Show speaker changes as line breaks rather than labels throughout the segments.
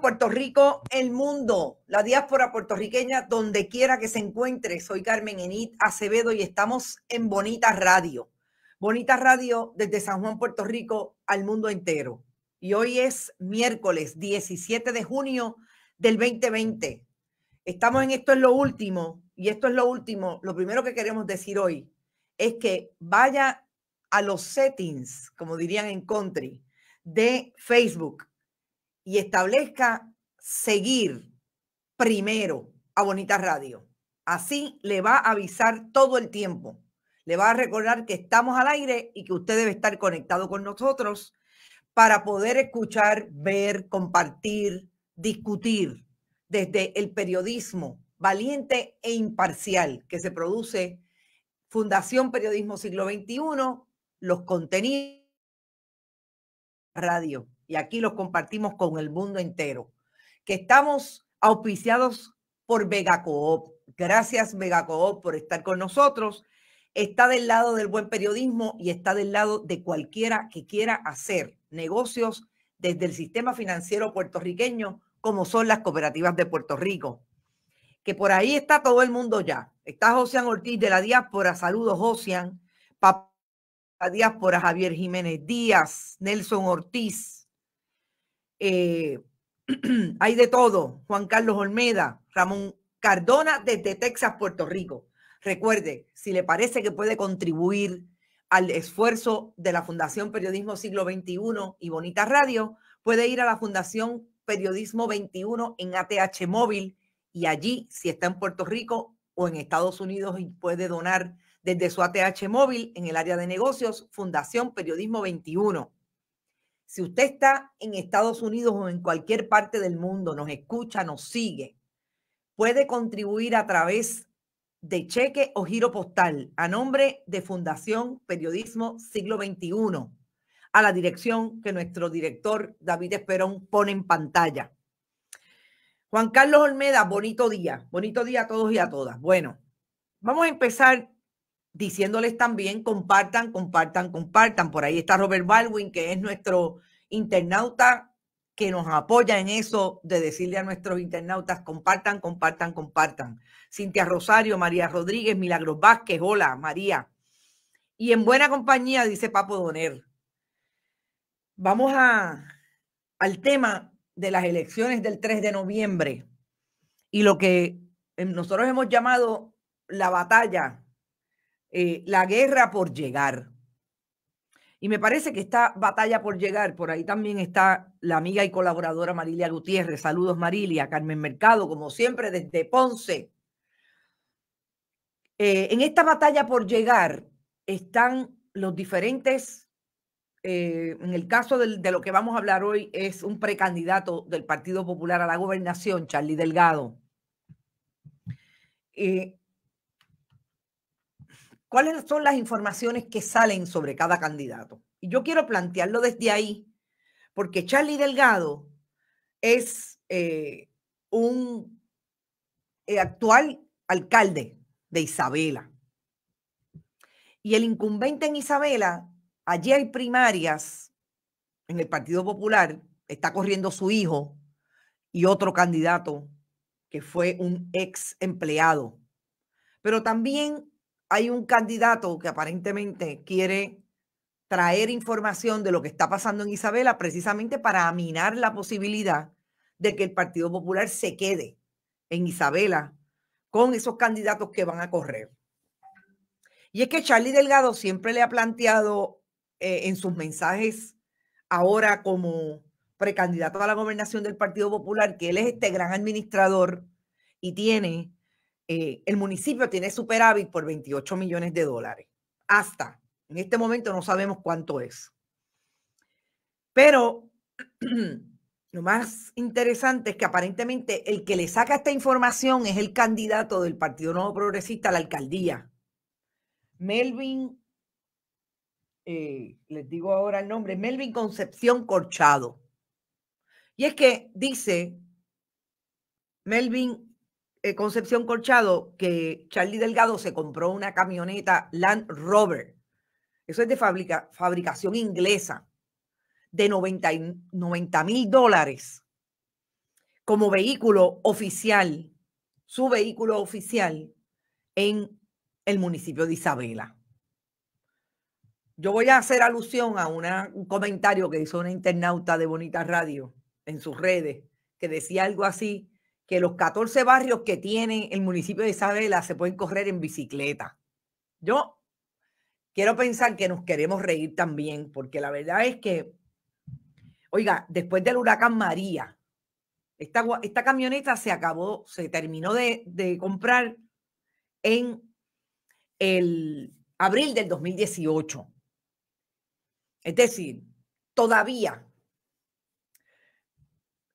Puerto Rico, el mundo, la diáspora puertorriqueña, donde quiera que se encuentre. Soy Carmen Enit Acevedo y estamos en Bonita Radio. Bonita Radio desde San Juan, Puerto Rico, al mundo entero. Y hoy es miércoles 17 de junio del 2020. Estamos en esto es lo último, y esto es lo último. Lo primero que queremos decir hoy es que vaya a los settings, como dirían en country, de Facebook y establezca seguir primero a Bonita Radio. Así le va a avisar todo el tiempo. Le va a recordar que estamos al aire y que usted debe estar conectado con nosotros para poder escuchar, ver, compartir, discutir desde el periodismo valiente e imparcial que se produce Fundación Periodismo Siglo XXI, los contenidos radio y aquí los compartimos con el mundo entero, que estamos auspiciados por Vegacoop. Gracias Vegacoop por estar con nosotros. Está del lado del buen periodismo y está del lado de cualquiera que quiera hacer negocios desde el sistema financiero puertorriqueño, como son las cooperativas de Puerto Rico. Que por ahí está todo el mundo ya. Está Josian Ortiz de la diáspora. Saludos, Josian. Papá diáspora, Javier Jiménez Díaz, Nelson Ortiz, eh, hay de todo. Juan Carlos Olmeda, Ramón Cardona desde Texas, Puerto Rico. Recuerde, si le parece que puede contribuir al esfuerzo de la Fundación Periodismo Siglo XXI y Bonita Radio, puede ir a la Fundación Periodismo XXI en ATH Móvil y allí, si está en Puerto Rico o en Estados Unidos y puede donar desde su ATH Móvil en el área de negocios, Fundación Periodismo 21. Si usted está en Estados Unidos o en cualquier parte del mundo, nos escucha, nos sigue, puede contribuir a través de cheque o giro postal a nombre de Fundación Periodismo Siglo XXI a la dirección que nuestro director David Esperón pone en pantalla. Juan Carlos Olmeda, bonito día, bonito día a todos y a todas. Bueno, vamos a empezar diciéndoles también compartan, compartan, compartan. Por ahí está Robert Baldwin, que es nuestro internauta que nos apoya en eso de decirle a nuestros internautas, compartan, compartan, compartan. Cintia Rosario, María Rodríguez, Milagros Vázquez, hola María. Y en buena compañía, dice Papo Doner. Vamos a, al tema de las elecciones del 3 de noviembre y lo que em, nosotros hemos llamado la batalla eh, la guerra por llegar. Y me parece que esta batalla por llegar, por ahí también está la amiga y colaboradora Marilia Gutiérrez. Saludos Marilia, Carmen Mercado, como siempre desde Ponce. Eh, en esta batalla por llegar están los diferentes, eh, en el caso de, lo que vamos a hablar hoy es un precandidato del Partido Popular a la gobernación, Charlie Delgado. Eh, cuáles son las informaciones que salen sobre cada candidato. Y yo quiero plantearlo desde ahí, porque Charlie Delgado es eh, un eh, actual alcalde de Isabela. Y el incumbente en Isabela, allí hay primarias en el Partido Popular, está corriendo su hijo y otro candidato que fue un ex empleado. Pero también hay un candidato que aparentemente quiere traer información de lo que está pasando en Isabela precisamente para minar la posibilidad de que el Partido Popular se quede en Isabela con esos candidatos que van a correr. Y es que Charlie Delgado siempre le ha planteado eh, en sus mensajes ahora como precandidato a la gobernación del Partido Popular que él es este gran administrador y tiene eh, el municipio tiene superávit por 28 millones de dólares. Hasta en este momento no sabemos cuánto es. Pero lo más interesante es que aparentemente el que le saca esta información es el candidato del Partido Nuevo Progresista a la alcaldía. Melvin, eh, les digo ahora el nombre, Melvin Concepción Corchado. Y es que dice Melvin eh, Concepción Corchado que Charlie Delgado se compró una camioneta Land Rover. Eso es de fabricación inglesa, de 90 mil dólares como vehículo oficial, su vehículo oficial en el municipio de Isabela. Yo voy a hacer alusión a un comentario que hizo una internauta de Bonita Radio en sus redes, que decía algo así, que los 14 barrios que tiene el municipio de Isabela se pueden correr en bicicleta. Yo quiero pensar que nos queremos reír también, porque la verdad es que, oiga, después del huracán María, esta, esta camioneta se acabó, se terminó de, de comprar en el abril del 2018. Es decir, todavía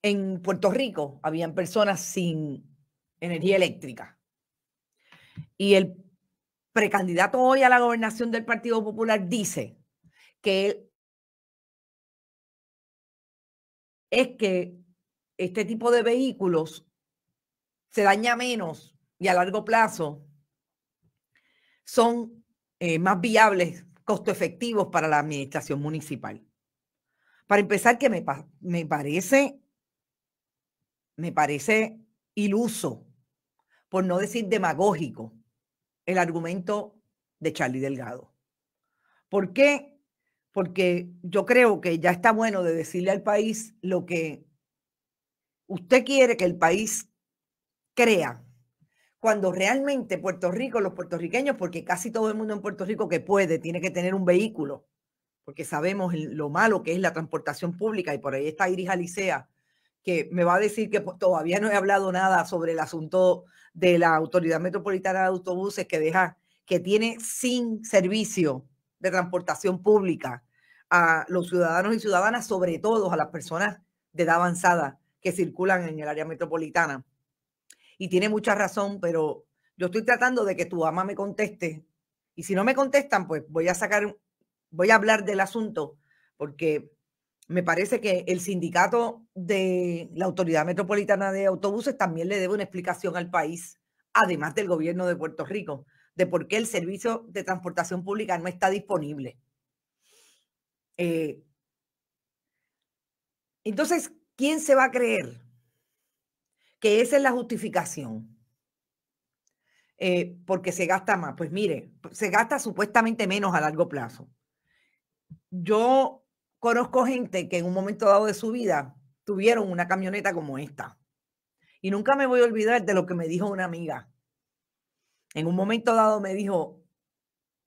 en Puerto Rico habían personas sin energía eléctrica. Y el precandidato hoy a la gobernación del Partido Popular dice que es que este tipo de vehículos se daña menos y a largo plazo son eh, más viables, costo efectivos para la administración municipal. Para empezar, que me, me parece me parece iluso, por no decir demagógico, el argumento de Charlie Delgado. ¿Por qué? Porque yo creo que ya está bueno de decirle al país lo que usted quiere que el país crea, cuando realmente Puerto Rico, los puertorriqueños, porque casi todo el mundo en Puerto Rico que puede, tiene que tener un vehículo, porque sabemos lo malo que es la transportación pública y por ahí está Iris Alicea que me va a decir que pues, todavía no he hablado nada sobre el asunto de la Autoridad Metropolitana de Autobuses que deja, que tiene sin servicio de transportación pública a los ciudadanos y ciudadanas, sobre todo a las personas de edad avanzada que circulan en el área metropolitana. Y tiene mucha razón, pero yo estoy tratando de que tu ama me conteste. Y si no me contestan, pues voy a sacar, voy a hablar del asunto, porque me parece que el sindicato de la Autoridad Metropolitana de Autobuses también le debe una explicación al país, además del gobierno de Puerto Rico, de por qué el servicio de transportación pública no está disponible. Eh, entonces, ¿quién se va a creer que esa es la justificación? Eh, porque se gasta más. Pues mire, se gasta supuestamente menos a largo plazo. Yo conozco gente que en un momento dado de su vida tuvieron una camioneta como esta. Y nunca me voy a olvidar de lo que me dijo una amiga. En un momento dado me dijo,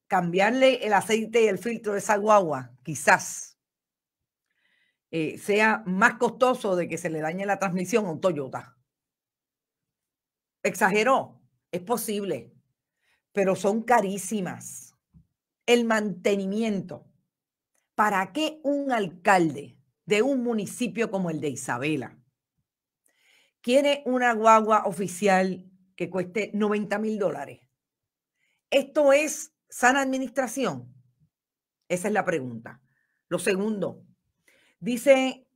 cambiarle el aceite y el filtro de esa guagua, quizás eh, sea más costoso de que se le dañe la transmisión a un Toyota. Exageró, es posible, pero son carísimas. El mantenimiento. ¿para qué un alcalde de un municipio como el de Isabela quiere una guagua oficial que cueste 90 mil dólares? ¿Esto es sana administración? Esa es la pregunta. Lo segundo, dice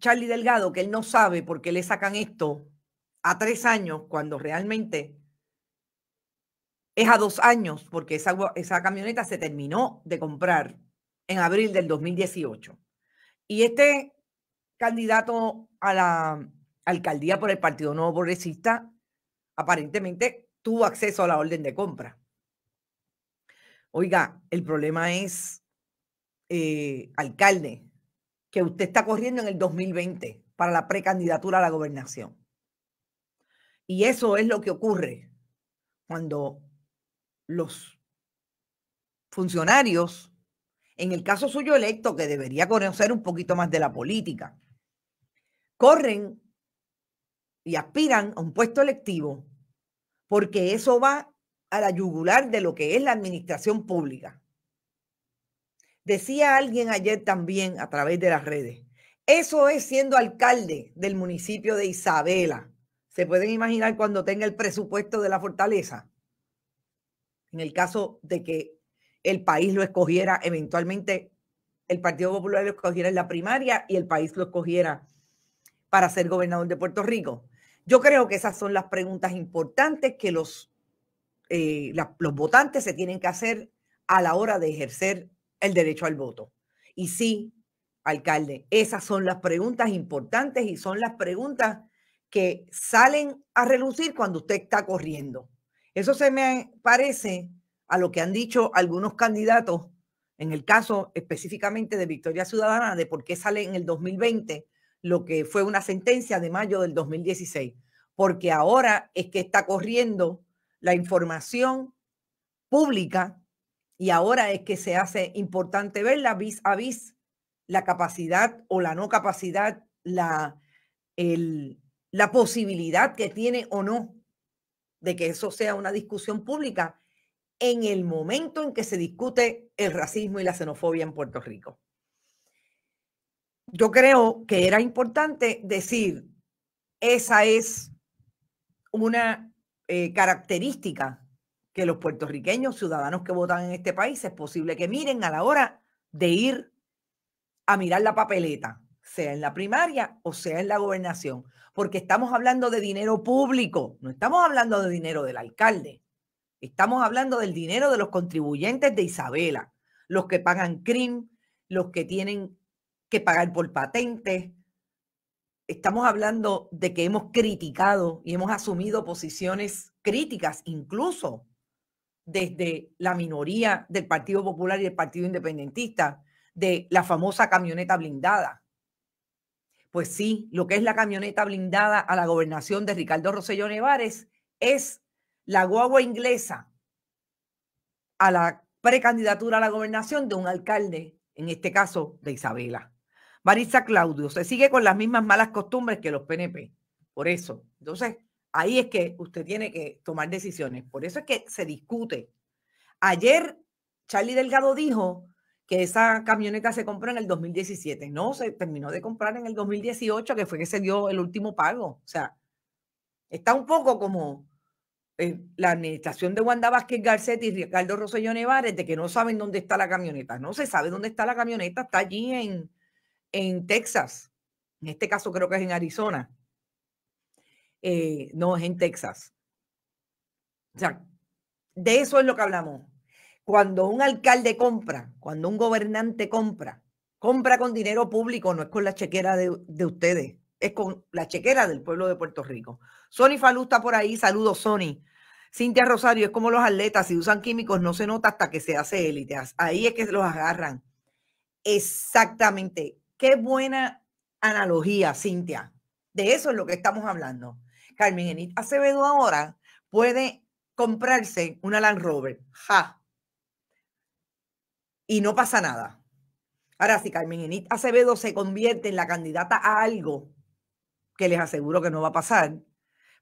Charlie Delgado que él no sabe por qué le sacan esto a tres años cuando realmente es a dos años porque esa, esa camioneta se terminó de comprar en abril del 2018. Y este candidato a la alcaldía por el Partido Nuevo Progresista aparentemente tuvo acceso a la orden de compra. Oiga, el problema es, eh, alcalde, que usted está corriendo en el 2020 para la precandidatura a la gobernación. Y eso es lo que ocurre cuando los funcionarios en el caso suyo electo, que debería conocer un poquito más de la política, corren y aspiran a un puesto electivo porque eso va a la yugular de lo que es la administración pública. Decía alguien ayer también a través de las redes, eso es siendo alcalde del municipio de Isabela. ¿Se pueden imaginar cuando tenga el presupuesto de la fortaleza? En el caso de que el país lo escogiera eventualmente, el Partido Popular lo escogiera en la primaria y el país lo escogiera para ser gobernador de Puerto Rico. Yo creo que esas son las preguntas importantes que los, eh, los votantes se tienen que hacer a la hora de ejercer el derecho al voto. Y sí, alcalde, esas son las preguntas importantes y son las preguntas que salen a relucir cuando usted está corriendo. Eso se me parece a lo que han dicho algunos candidatos, en el caso específicamente de Victoria Ciudadana, de por qué sale en el 2020 lo que fue una sentencia de mayo del 2016, porque ahora es que está corriendo la información pública y ahora es que se hace importante verla vis a vis la capacidad o la no capacidad, la, la posibilidad que tiene o no de que eso sea una discusión pública en el momento en que se discute el racismo y la xenofobia en Puerto Rico. Yo creo que era importante decir, esa es una eh, característica que los puertorriqueños, ciudadanos que votan en este país, es posible que miren a la hora de ir a mirar la papeleta, sea en la primaria o sea en la gobernación, porque estamos hablando de dinero público, no estamos hablando de dinero del alcalde, Estamos hablando del dinero de los contribuyentes de Isabela, los que pagan CRIM, los que tienen que pagar por patentes. Estamos hablando de que hemos criticado y hemos asumido posiciones críticas, incluso desde la minoría del Partido Popular y del Partido Independentista, de la famosa camioneta blindada. Pues sí, lo que es la camioneta blindada a la gobernación de Ricardo Rosselló Nevares es la guagua inglesa a la precandidatura a la gobernación de un alcalde, en este caso de Isabela. Marisa Claudio, se sigue con las mismas malas costumbres que los PNP. Por eso. Entonces, ahí es que usted tiene que tomar decisiones. Por eso es que se discute. Ayer, Charlie Delgado dijo que esa camioneta se compró en el 2017. No, se terminó de comprar en el 2018, que fue que se dio el último pago. O sea, está un poco como eh, la administración de Wanda Vázquez Garcetti y Ricardo Rosselló Nevares de que no saben dónde está la camioneta. No se sabe dónde está la camioneta, está allí en, en Texas. En este caso creo que es en Arizona. Eh, no, es en Texas. O sea, de eso es lo que hablamos. Cuando un alcalde compra, cuando un gobernante compra, compra con dinero público, no es con la chequera de, de ustedes es con la chequera del pueblo de Puerto Rico. Sony Falú está por ahí, saludos Sony. Cintia Rosario, es como los atletas, si usan químicos no se nota hasta que se hace élite, ahí es que los agarran. Exactamente, qué buena analogía, Cintia. De eso es lo que estamos hablando. Carmen Genit Acevedo ahora puede comprarse una Land Rover, ja, y no pasa nada. Ahora, si Carmen Genit Acevedo se convierte en la candidata a algo, que les aseguro que no va a pasar,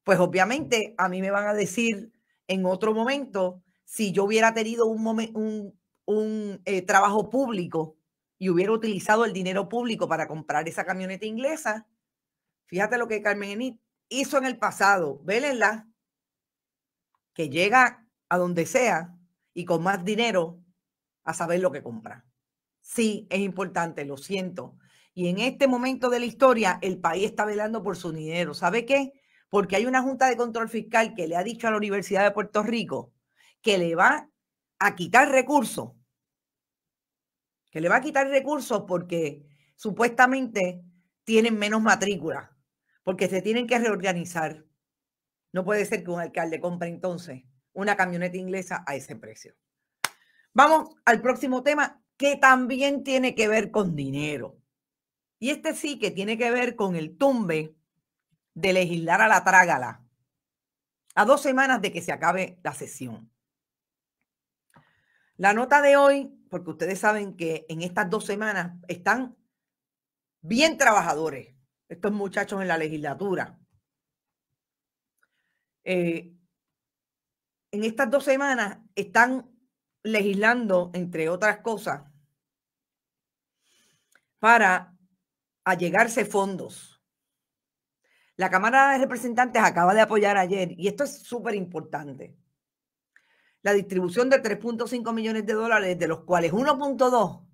pues obviamente a mí me van a decir en otro momento, si yo hubiera tenido un, un, eh, trabajo público y hubiera utilizado el dinero público para comprar esa camioneta inglesa, fíjate lo que Carmen hizo en el pasado, vélenla, que llega a donde sea y con más dinero a saber lo que compra. Sí, es importante, lo siento, y en este momento de la historia, el país está velando por su dinero. ¿Sabe qué? Porque hay una Junta de Control Fiscal que le ha dicho a la Universidad de Puerto Rico que le va a quitar recursos. Que le va a quitar recursos porque supuestamente tienen menos matrícula, porque se tienen que reorganizar. No puede ser que un alcalde compre entonces una camioneta inglesa a ese precio. Vamos al próximo tema que también tiene que ver con dinero. Y este sí que tiene que ver con el tumbe de legislar a la trágala, a dos semanas de que se acabe la sesión. La nota de hoy, porque ustedes saben que en estas dos semanas están bien trabajadores estos muchachos en la legislatura. Eh, en estas dos semanas están legislando, entre otras cosas, para a llegarse fondos. La Cámara de Representantes acaba de apoyar ayer, y esto es súper importante, la distribución de 3.5 millones de dólares, de los cuales 1.2,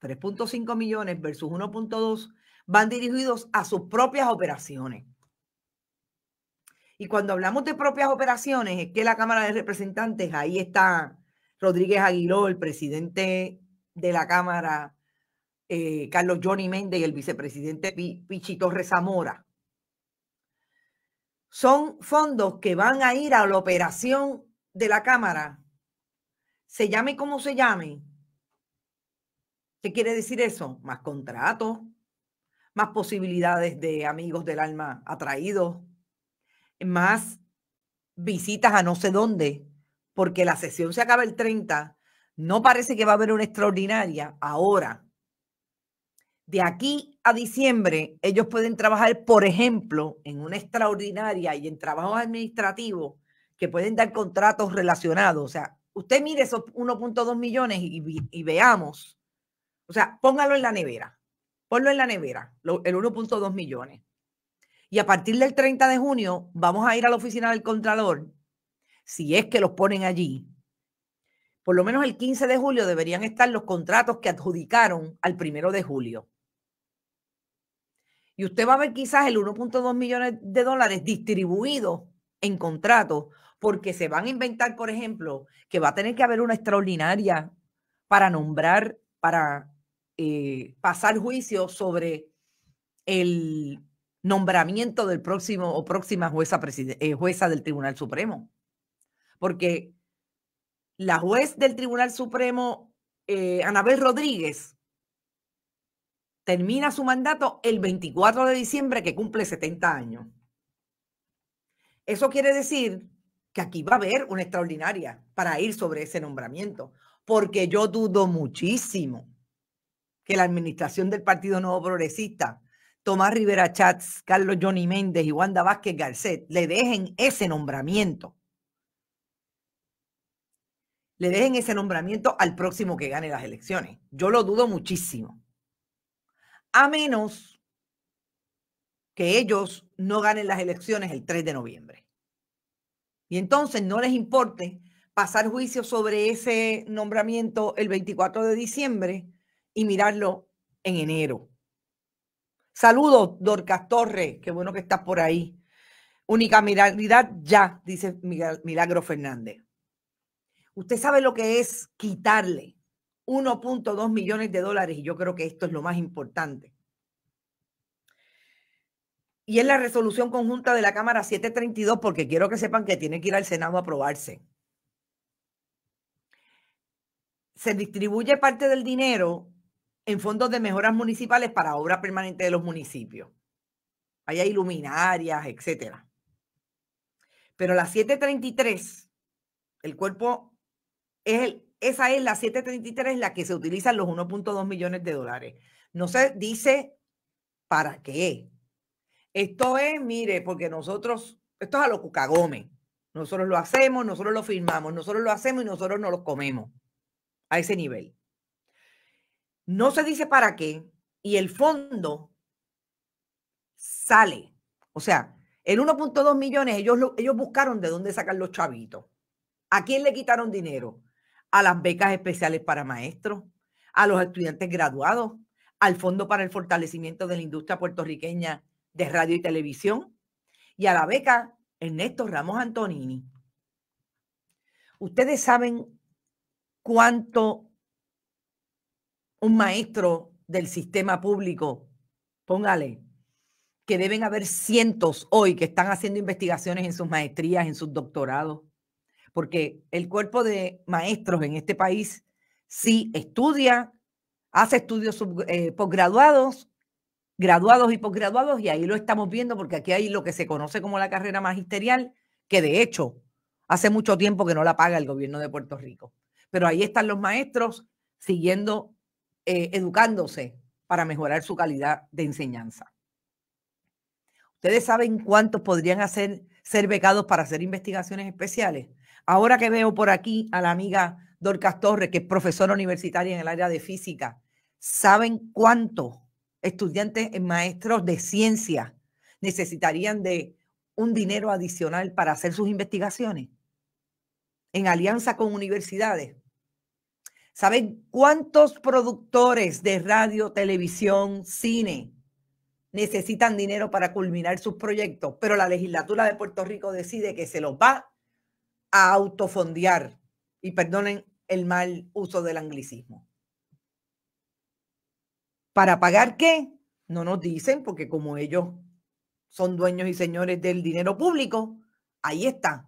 3.5 millones versus 1.2, van dirigidos a sus propias operaciones. Y cuando hablamos de propias operaciones, es que la Cámara de Representantes, ahí está Rodríguez Aguiló, el presidente de la Cámara, eh, Carlos Johnny Méndez y el vicepresidente Pichi Torres Zamora. Son fondos que van a ir a la operación de la Cámara, se llame como se llame. ¿Qué quiere decir eso? Más contratos, más posibilidades de amigos del alma atraídos, más visitas a no sé dónde, porque la sesión se acaba el 30. No parece que va a haber una extraordinaria ahora. De aquí a diciembre, ellos pueden trabajar, por ejemplo, en una extraordinaria y en trabajos administrativos que pueden dar contratos relacionados. O sea, usted mire esos 1.2 millones y, veamos. O sea, póngalo en la nevera. Ponlo en la nevera, el 1.2 millones. Y a partir del 30 de junio vamos a ir a la oficina del Contralor, si es que los ponen allí. Por lo menos el 15 de julio deberían estar los contratos que adjudicaron al 1 de julio. Y usted va a ver quizás el 1.2 millones de dólares distribuidos en contratos, porque se van a inventar, por ejemplo, que va a tener que haber una extraordinaria para nombrar, para eh, pasar juicio sobre el nombramiento del próximo o próxima jueza, eh, del Tribunal Supremo. Porque la juez del Tribunal Supremo, eh, Anabel Rodríguez, termina su mandato el 24 de diciembre que cumple 70 años. Eso quiere decir que aquí va a haber una extraordinaria para ir sobre ese nombramiento, porque yo dudo muchísimo que la administración del Partido Nuevo Progresista, Tomás Rivera Chats, Carlos Johnny Méndez y Wanda Vázquez Garcet, le dejen ese nombramiento. Le dejen ese nombramiento al próximo que gane las elecciones. Yo lo dudo muchísimo a menos que ellos no ganen las elecciones el 3 de noviembre. Y entonces no les importe pasar juicio sobre ese nombramiento el 24 de diciembre y mirarlo en enero. Saludos, Dorcas Torres, qué bueno que estás por ahí. Única miralidad ya, dice Milagro Fernández. Usted sabe lo que es quitarle 1.2 millones de dólares, y yo creo que esto es lo más importante. Y es la resolución conjunta de la Cámara 732, porque quiero que sepan que tiene que ir al Senado a aprobarse. Se distribuye parte del dinero en fondos de mejoras municipales para obra permanente de los municipios. hay luminarias, etcétera. Pero la 733, el cuerpo es el esa es la 733, la que se utilizan los 1.2 millones de dólares. No se dice para qué. Esto es, mire, porque nosotros, esto es a lo cucagome. Nosotros lo hacemos, nosotros lo firmamos, nosotros lo hacemos y nosotros no lo comemos a ese nivel. No se dice para qué y el fondo sale. O sea, el 1.2 millones, ellos, ellos buscaron de dónde sacar los chavitos. ¿A quién le quitaron dinero? a las becas especiales para maestros, a los estudiantes graduados, al Fondo para el Fortalecimiento de la Industria Puertorriqueña de Radio y Televisión y a la beca Ernesto Ramos Antonini. Ustedes saben cuánto un maestro del sistema público, póngale, que deben haber cientos hoy que están haciendo investigaciones en sus maestrías, en sus doctorados, porque el cuerpo de maestros en este país sí estudia, hace estudios eh, posgraduados, graduados y posgraduados, y ahí lo estamos viendo porque aquí hay lo que se conoce como la carrera magisterial, que de hecho hace mucho tiempo que no la paga el gobierno de Puerto Rico. Pero ahí están los maestros siguiendo, eh, educándose para mejorar su calidad de enseñanza. Ustedes saben cuántos podrían hacer, ser becados para hacer investigaciones especiales. Ahora que veo por aquí a la amiga Dorcas Torres, que es profesora universitaria en el área de física, ¿saben cuántos estudiantes maestros de ciencia necesitarían de un dinero adicional para hacer sus investigaciones? En alianza con universidades. ¿Saben cuántos productores de radio, televisión, cine necesitan dinero para culminar sus proyectos? Pero la legislatura de Puerto Rico decide que se los va a autofondear. Y perdonen el mal uso del anglicismo. ¿Para pagar qué? No nos dicen, porque como ellos son dueños y señores del dinero público, ahí está.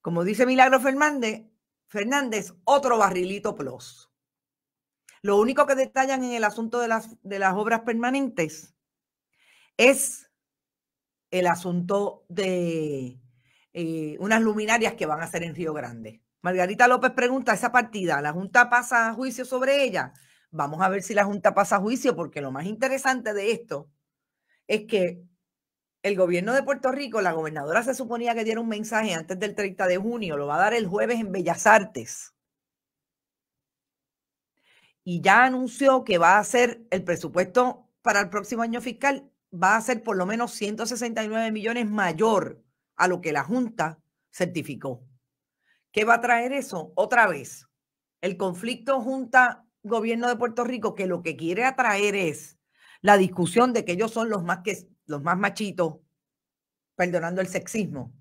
Como dice Milagro Fernández, Fernández, otro barrilito plus. Lo único que detallan en el asunto de las, de las obras permanentes es el asunto de eh, unas luminarias que van a ser en Río Grande. Margarita López pregunta, esa partida, ¿la Junta pasa a juicio sobre ella? Vamos a ver si la Junta pasa a juicio, porque lo más interesante de esto es que el gobierno de Puerto Rico, la gobernadora se suponía que diera un mensaje antes del 30 de junio, lo va a dar el jueves en Bellas Artes. Y ya anunció que va a ser el presupuesto para el próximo año fiscal, va a ser por lo menos 169 millones mayor a lo que la Junta certificó. ¿Qué va a traer eso? Otra vez, el conflicto Junta-Gobierno de Puerto Rico, que lo que quiere atraer es la discusión de que ellos son los más, que, los más machitos, perdonando el sexismo,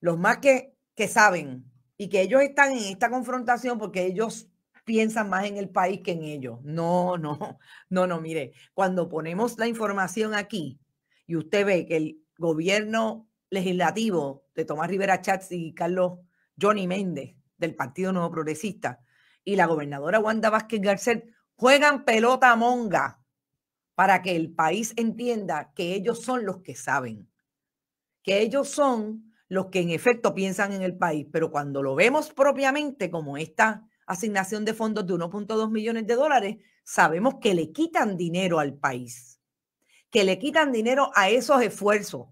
los más que, que saben y que ellos están en esta confrontación porque ellos piensan más en el país que en ellos. No, no, no, no, mire, cuando ponemos la información aquí y usted ve que el, gobierno legislativo de Tomás Rivera Chats y Carlos Johnny Méndez del Partido Nuevo Progresista y la gobernadora Wanda Vázquez Garcet juegan pelota monga para que el país entienda que ellos son los que saben, que ellos son los que en efecto piensan en el país, pero cuando lo vemos propiamente como esta asignación de fondos de 1.2 millones de dólares, sabemos que le quitan dinero al país que le quitan dinero a esos esfuerzos,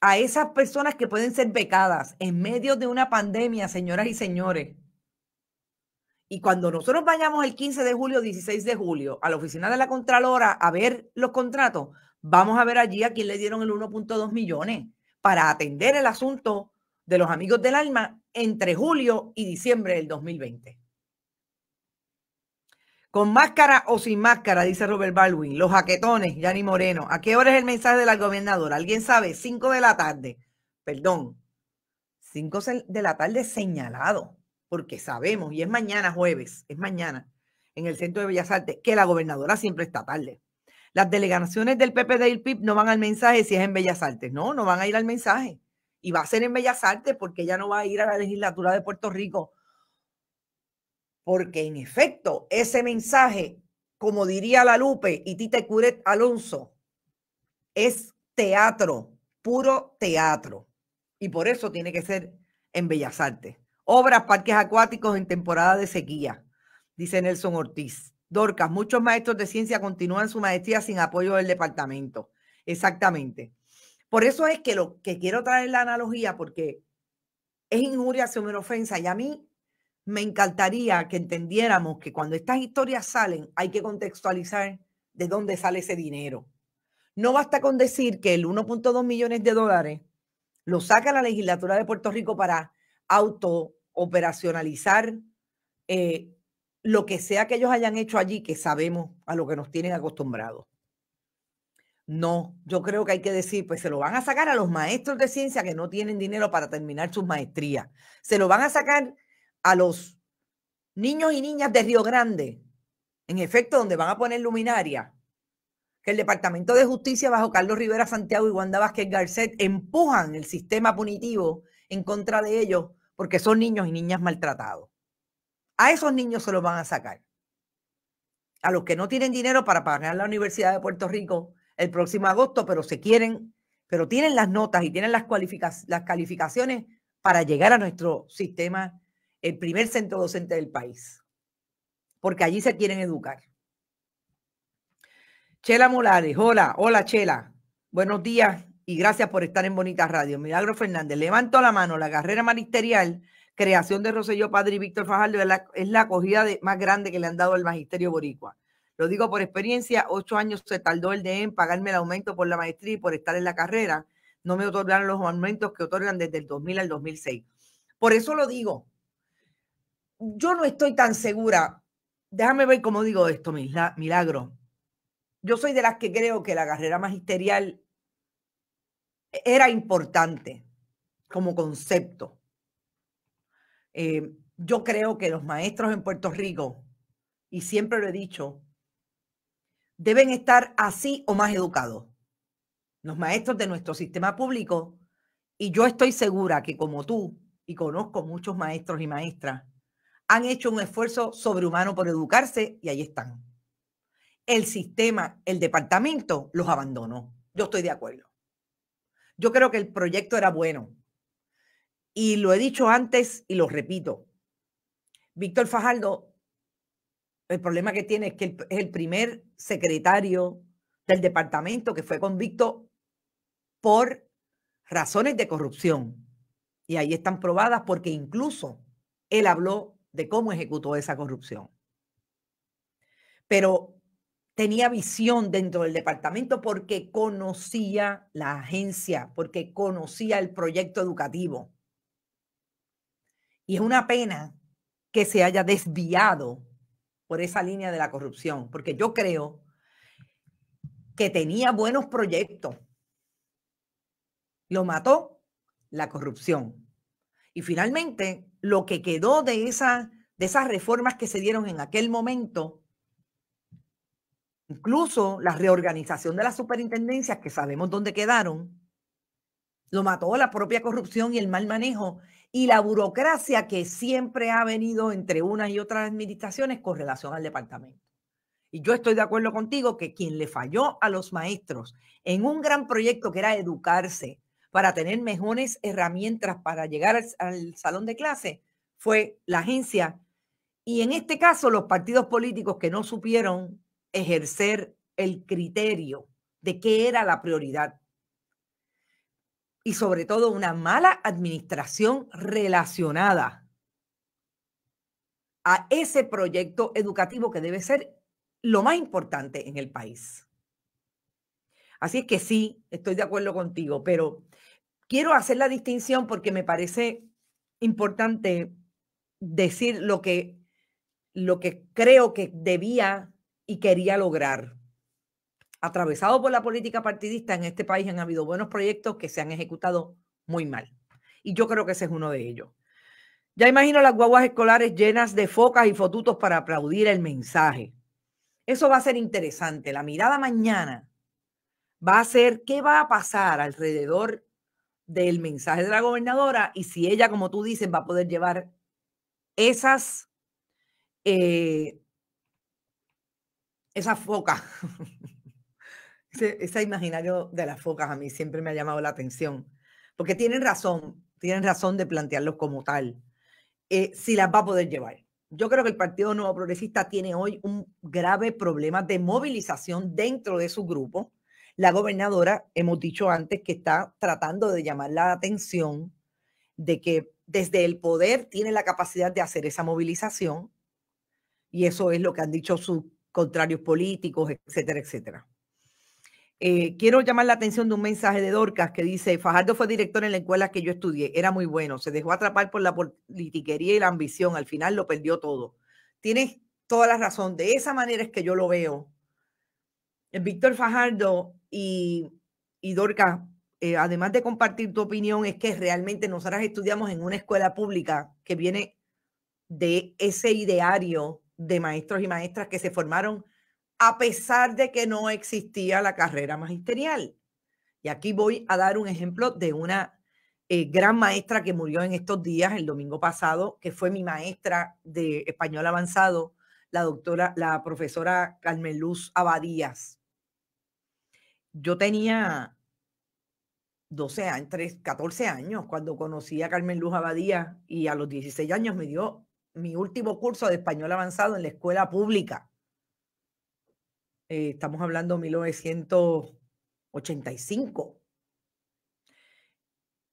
a esas personas que pueden ser becadas en medio de una pandemia, señoras y señores. Y cuando nosotros vayamos el 15 de julio, 16 de julio, a la oficina de la Contralora a ver los contratos, vamos a ver allí a quién le dieron el 1.2 millones para atender el asunto de los amigos del alma entre julio y diciembre del 2020. Con máscara o sin máscara, dice Robert Baldwin. Los jaquetones, Yanni Moreno. ¿A qué hora es el mensaje de la gobernadora? ¿Alguien sabe? Cinco de la tarde. Perdón. cinco de la tarde señalado, porque sabemos, y es mañana jueves, es mañana, en el Centro de Bellas Artes, que la gobernadora siempre está tarde. Las delegaciones del PPD y el PIB no van al mensaje si es en Bellas Artes. No, no van a ir al mensaje. Y va a ser en Bellas Artes porque ella no va a ir a la legislatura de Puerto Rico porque en efecto ese mensaje, como diría la Lupe y Tite Curet Alonso, es teatro, puro teatro. Y por eso tiene que ser en Bellas Artes. Obras, parques acuáticos en temporada de sequía, dice Nelson Ortiz. Dorcas, muchos maestros de ciencia continúan su maestría sin apoyo del departamento. Exactamente. Por eso es que lo que quiero traer la analogía, porque es injuria, se una ofensa. Y a mí me encantaría que entendiéramos que cuando estas historias salen hay que contextualizar de dónde sale ese dinero. No basta con decir que el 1.2 millones de dólares lo saca la legislatura de Puerto Rico para auto-operacionalizar eh, lo que sea que ellos hayan hecho allí, que sabemos a lo que nos tienen acostumbrados. No, yo creo que hay que decir, pues se lo van a sacar a los maestros de ciencia que no tienen dinero para terminar sus maestrías. Se lo van a sacar a los niños y niñas de Río Grande, en efecto, donde van a poner luminaria, que el Departamento de Justicia bajo Carlos Rivera Santiago y Wanda Vázquez Garcet empujan el sistema punitivo en contra de ellos porque son niños y niñas maltratados. A esos niños se los van a sacar. A los que no tienen dinero para pagar la Universidad de Puerto Rico el próximo agosto, pero se quieren, pero tienen las notas y tienen las, las calificaciones para llegar a nuestro sistema el primer centro docente del país, porque allí se quieren educar. Chela Molares, hola, hola Chela, buenos días y gracias por estar en Bonita Radio. Milagro Fernández, levanto la mano, la carrera magisterial, creación de Roselló Padre y Víctor Fajardo es la, acogida más grande que le han dado al magisterio boricua. Lo digo por experiencia, ocho años se tardó el DE e en pagarme el aumento por la maestría y por estar en la carrera. No me otorgaron los aumentos que otorgan desde el 2000 al 2006. Por eso lo digo, yo no estoy tan segura. Déjame ver cómo digo esto, Milagro. Yo soy de las que creo que la carrera magisterial era importante como concepto. Eh, yo creo que los maestros en Puerto Rico, y siempre lo he dicho, deben estar así o más educados. Los maestros de nuestro sistema público, y yo estoy segura que como tú, y conozco muchos maestros y maestras, han hecho un esfuerzo sobrehumano por educarse y ahí están. El sistema, el departamento los abandonó. Yo estoy de acuerdo. Yo creo que el proyecto era bueno. Y lo he dicho antes y lo repito. Víctor Fajardo, el problema que tiene es que es el primer secretario del departamento que fue convicto por razones de corrupción. Y ahí están probadas porque incluso él habló de cómo ejecutó esa corrupción. Pero tenía visión dentro del departamento porque conocía la agencia, porque conocía el proyecto educativo. Y es una pena que se haya desviado por esa línea de la corrupción, porque yo creo que tenía buenos proyectos. Lo mató la corrupción. Y finalmente lo que quedó de, esa, de esas reformas que se dieron en aquel momento, incluso la reorganización de las superintendencias, que sabemos dónde quedaron, lo mató la propia corrupción y el mal manejo y la burocracia que siempre ha venido entre unas y otras administraciones con relación al departamento. Y yo estoy de acuerdo contigo que quien le falló a los maestros en un gran proyecto que era educarse, para tener mejores herramientas para llegar al, salón de clase fue la agencia y en este caso los partidos políticos que no supieron ejercer el criterio de qué era la prioridad y sobre todo una mala administración relacionada a ese proyecto educativo que debe ser lo más importante en el país. Así es que sí, estoy de acuerdo contigo, pero Quiero hacer la distinción porque me parece importante decir lo que, lo que creo que debía y quería lograr. Atravesado por la política partidista en este país han habido buenos proyectos que se han ejecutado muy mal. Y yo creo que ese es uno de ellos. Ya imagino las guaguas escolares llenas de focas y fotutos para aplaudir el mensaje. Eso va a ser interesante. La mirada mañana va a ser qué va a pasar alrededor del mensaje de la gobernadora y si ella, como tú dices, va a poder llevar esas, eh, focas. ese, imaginario de las focas a mí siempre me ha llamado la atención, porque tienen razón, tienen razón de plantearlos como tal, eh, si las va a poder llevar. Yo creo que el Partido Nuevo Progresista tiene hoy un grave problema de movilización dentro de su grupo la gobernadora, hemos dicho antes, que está tratando de llamar la atención de que desde el poder tiene la capacidad de hacer esa movilización y eso es lo que han dicho sus contrarios políticos, etcétera, etcétera. Eh, quiero llamar la atención de un mensaje de Dorcas que dice, Fajardo fue director en la escuela que yo estudié, era muy bueno, se dejó atrapar por la politiquería y la ambición, al final lo perdió todo. Tienes toda la razón, de esa manera es que yo lo veo, eh, Víctor Fajardo y, Dorca, eh, además de compartir tu opinión, es que realmente nosotras estudiamos en una escuela pública que viene de ese ideario de maestros y maestras que se formaron a pesar de que no existía la carrera magisterial. Y aquí voy a dar un ejemplo de una eh, gran maestra que murió en estos días, el domingo pasado, que fue mi maestra de español avanzado, la doctora, la profesora Carmeluz Abadías yo tenía 12 años, 14 años cuando conocí a Carmen Luz Abadía y a los 16 años me dio mi último curso de español avanzado en la escuela pública. Eh, estamos hablando de 1985.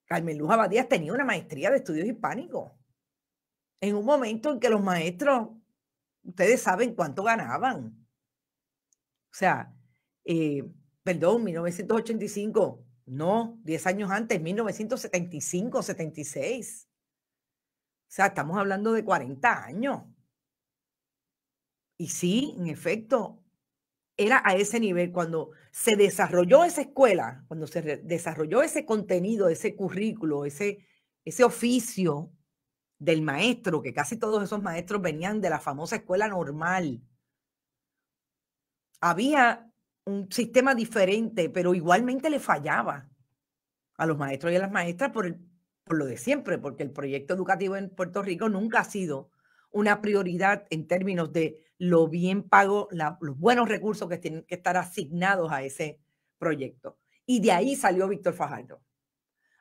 Carmen Luz Abadías tenía una maestría de estudios hispánicos. En un momento en que los maestros, ustedes saben cuánto ganaban. O sea, eh, perdón, 1985, no, 10 años antes, 1975, 76. O sea, estamos hablando de 40 años. Y sí, en efecto, era a ese nivel. Cuando se desarrolló esa escuela, cuando se desarrolló ese contenido, ese currículo, ese, ese oficio del maestro, que casi todos esos maestros venían de la famosa escuela normal, había un sistema diferente, pero igualmente le fallaba a los maestros y a las maestras por, por lo de siempre, porque el proyecto educativo en Puerto Rico nunca ha sido una prioridad en términos de lo bien pago, los buenos recursos que tienen que estar asignados a ese proyecto. Y de ahí salió Víctor Fajardo.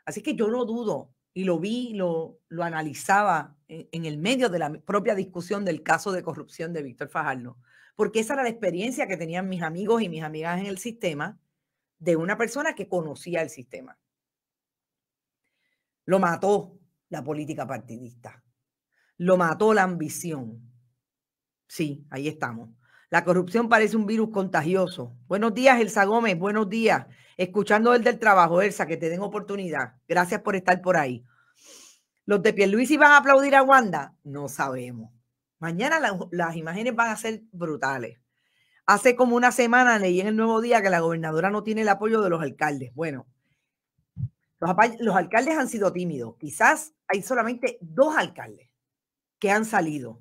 Así que yo no dudo, y lo vi, lo, lo analizaba en el medio de la propia discusión del caso de corrupción de Víctor Fajardo, porque esa era la experiencia que tenían mis amigos y mis amigas en el sistema de una persona que conocía el sistema. Lo mató la política partidista, lo mató la ambición. Sí, ahí estamos. La corrupción parece un virus contagioso. Buenos días, Elsa Gómez, buenos días. Escuchando el del trabajo, Elsa, que te den oportunidad. Gracias por estar por ahí. ¿Los de Pierluisi van a aplaudir a Wanda? No sabemos. Mañana las imágenes van a ser brutales. Hace como una semana leí en el Nuevo Día que la gobernadora no tiene el apoyo de los alcaldes. Bueno, los, alcaldes han sido tímidos. Quizás hay solamente dos alcaldes que han salido.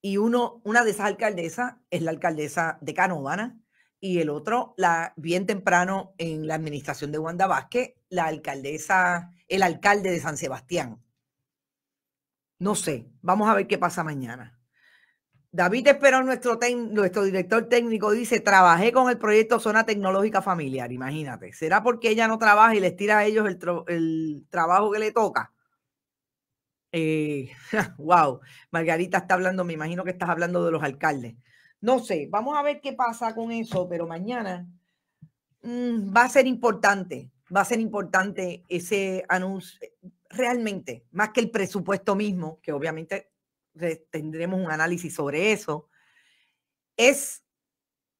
Y uno, una de esas alcaldesas es la alcaldesa de Canovana y el otro, la, bien temprano en la administración de Wanda Vázquez, la alcaldesa, el alcalde de San Sebastián. No sé, vamos a ver qué pasa mañana. David Esperón, nuestro, nuestro director técnico, dice, trabajé con el proyecto Zona Tecnológica Familiar, imagínate. ¿Será porque ella no trabaja y les tira a ellos el, trabajo que le toca? Eh, wow, Margarita está hablando, me imagino que estás hablando de los alcaldes. No sé, vamos a ver qué pasa con eso, pero mañana mm, va a ser importante, va a ser importante ese anuncio, realmente, más que el presupuesto mismo, que obviamente eh, tendremos un análisis sobre eso, es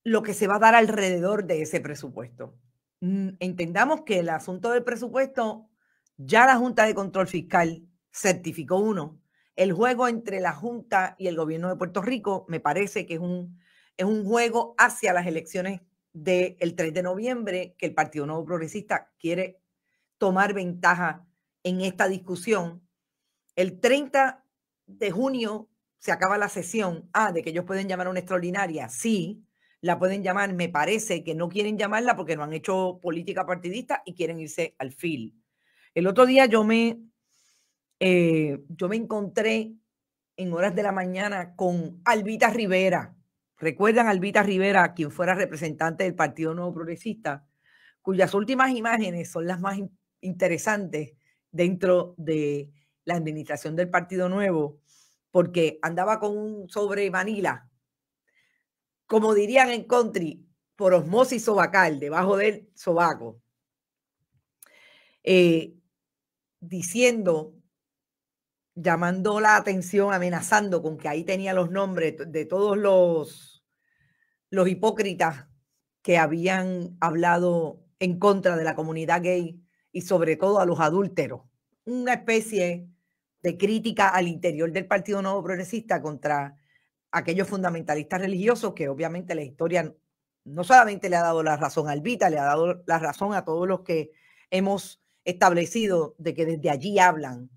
lo que se va a dar alrededor de ese presupuesto. Mm, entendamos que el asunto del presupuesto, ya la Junta de Control Fiscal certificó uno. El juego entre la Junta y el gobierno de Puerto Rico me parece que es un, es un juego hacia las elecciones del 3 de noviembre que el Partido Nuevo Progresista quiere tomar ventaja en esta discusión. El 30 de junio se acaba la sesión. Ah, de que ellos pueden llamar a una extraordinaria. Sí, la pueden llamar. Me parece que no quieren llamarla porque no han hecho política partidista y quieren irse al fil. El otro día yo me, eh, yo me encontré en horas de la mañana con Albita Rivera. ¿Recuerdan a Albita Rivera, quien fuera representante del Partido Nuevo Progresista, cuyas últimas imágenes son las más interesantes dentro de la administración del Partido Nuevo, porque andaba con un sobre Manila, como dirían en country, por osmosis sobacal, debajo del sobaco, eh, diciendo, llamando la atención, amenazando con que ahí tenía los nombres de todos los, los hipócritas que habían hablado en contra de la comunidad gay y sobre todo a los adúlteros. Una especie de crítica al interior del Partido Nuevo Progresista contra aquellos fundamentalistas religiosos que obviamente la historia no solamente le ha dado la razón a Albita le ha dado la razón a todos los que hemos establecido de que desde allí hablan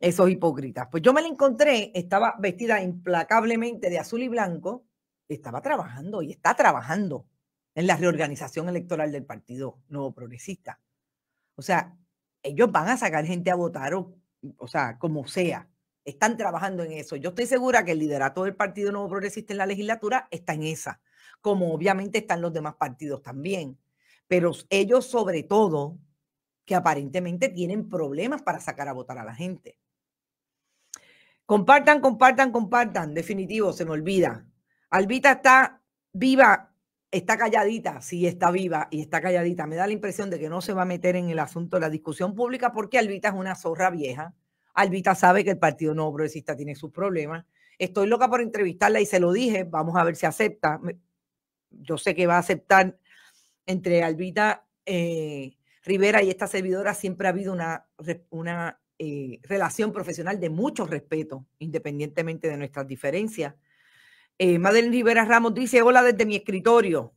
esos hipócritas. Pues yo me la encontré, estaba vestida implacablemente de azul y blanco, estaba trabajando y está trabajando en la reorganización electoral del Partido Nuevo Progresista. O sea, ellos van a sacar gente a votar, o, o sea, como sea. Están trabajando en eso. Yo estoy segura que el liderato del Partido Nuevo Progresista en la legislatura está en esa, como obviamente están los demás partidos también. Pero ellos sobre todo, que aparentemente tienen problemas para sacar a votar a la gente. Compartan, compartan, compartan. Definitivo, se me olvida. Albita está viva está calladita, sí está viva y está calladita. Me da la impresión de que no se va a meter en el asunto de la discusión pública porque Albita es una zorra vieja. Albita sabe que el Partido No Progresista tiene sus problemas. Estoy loca por entrevistarla y se lo dije. Vamos a ver si acepta. Yo sé que va a aceptar. Entre Albita eh, Rivera y esta servidora siempre ha habido una, eh, relación profesional de mucho respeto, independientemente de nuestras diferencias. Eh, Madeleine Rivera Ramos dice, hola desde mi escritorio.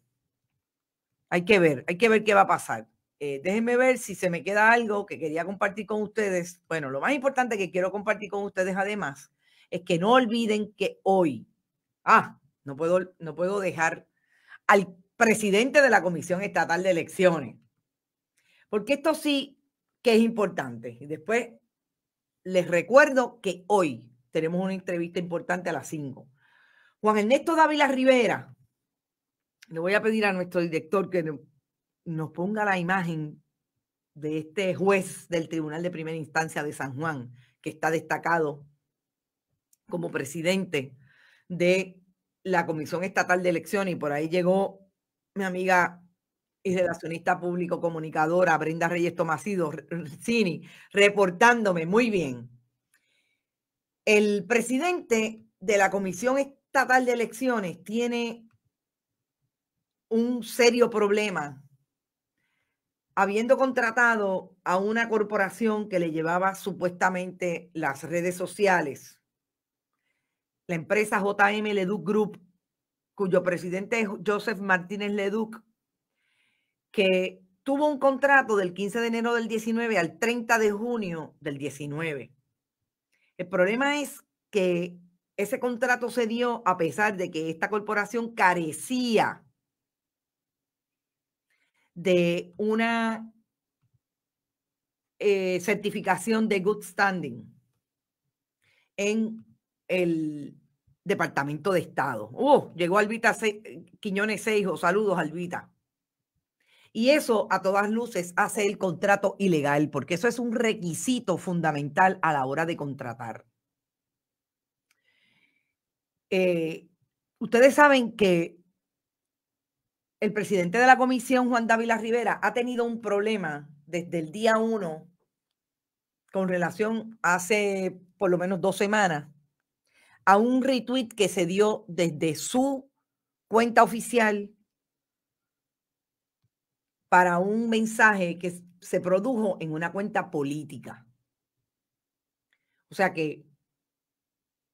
Hay que ver, hay que ver qué va a pasar. Eh, déjenme ver si se me queda algo que quería compartir con ustedes. Bueno, lo más importante que quiero compartir con ustedes además es que no olviden que hoy, ah, no puedo, no puedo dejar al presidente de la Comisión Estatal de Elecciones, porque esto sí que es importante. Y después les recuerdo que hoy tenemos una entrevista importante a las 5. Juan Ernesto Dávila Rivera, le voy a pedir a nuestro director que nos ponga la imagen de este juez del Tribunal de Primera Instancia de San Juan, que está destacado como presidente de la Comisión Estatal de Elecciones, y por ahí llegó mi amiga y relacionista público comunicadora Brenda Reyes Tomasido Cini, reportándome muy bien. El presidente de la Comisión Estatal estatal de elecciones tiene un serio problema, habiendo contratado a una corporación que le llevaba supuestamente las redes sociales, la empresa JM Leduc Group, cuyo presidente es Joseph Martínez Leduc, que tuvo un contrato del 15 de enero del 19 al 30 de junio del 19. El problema es que ese contrato se dio a pesar de que esta corporación carecía de una eh, certificación de good standing en el Departamento de Estado. Uh, llegó Albita Quiñones Seijo. Saludos, Albita. Y eso a todas luces hace el contrato ilegal, porque eso es un requisito fundamental a la hora de contratar. Eh, ustedes saben que el presidente de la comisión, Juan Dávila Rivera, ha tenido un problema desde el día uno con relación hace por lo menos dos semanas a un retweet que se dio desde su cuenta oficial para un mensaje que se produjo en una cuenta política. O sea que